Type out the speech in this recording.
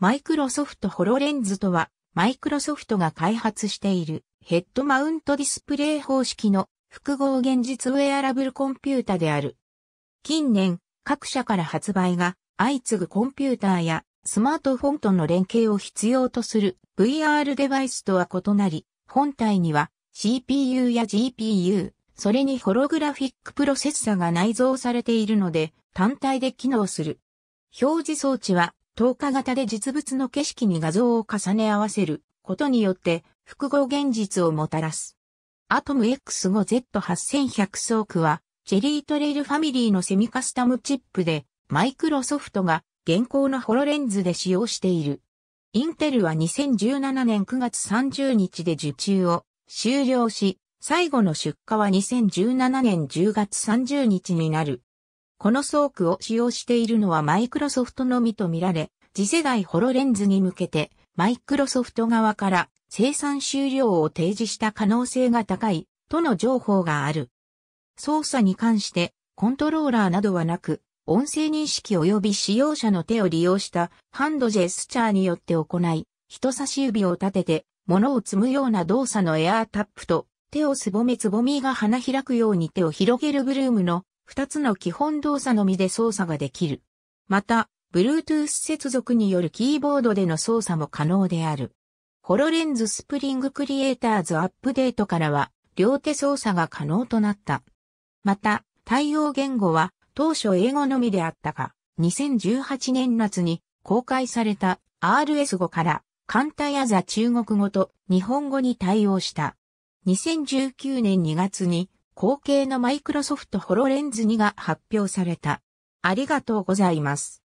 マイクロソフトホロレンズとは、マイクロソフトが開発しているヘッドマウントディスプレイ方式の複合現実ウェアラブルコンピュータである。近年、各社から発売が相次ぐコンピューターやスマートフォンとの連携を必要とする VR デバイスとは異なり、本体には CPU や GPU、それにホログラフィックプロセッサが内蔵されているので単体で機能する。表示装置は透過型で実物の景色に画像を重ね合わせることによって複合現実をもたらす。アトム X5Z8100 ソークは、チェリートレイルファミリーのセミカスタムチップで、マイクロソフトが現行のホロレンズで使用している。インテルは2017年9月30日で受注を終了し、最後の出荷は2017年10月30日になる。このソークを使用しているのはマイクロソフトのみとみられ、次世代ホロレンズに向けて、マイクロソフト側から生産終了を提示した可能性が高い、との情報がある。操作に関して、コントローラーなどはなく、音声認識及び使用者の手を利用したハンドジェスチャーによって行い、人差し指を立てて、物を積むような動作のエアータップと、手をすぼめつぼみが花開くように手を広げるブルームの二つの基本動作のみで操作ができる。また、Bluetooth 接続によるキーボードでの操作も可能である。ホロレンズスプリングクリエイターズアップデートからは、両手操作が可能となった。また、対応言語は当初英語のみであったが、2018年夏に公開された RS5 から簡単やザ中国語と日本語に対応した。2019年2月に後継のマイクロソフトホロレンズ2が発表された。ありがとうございます。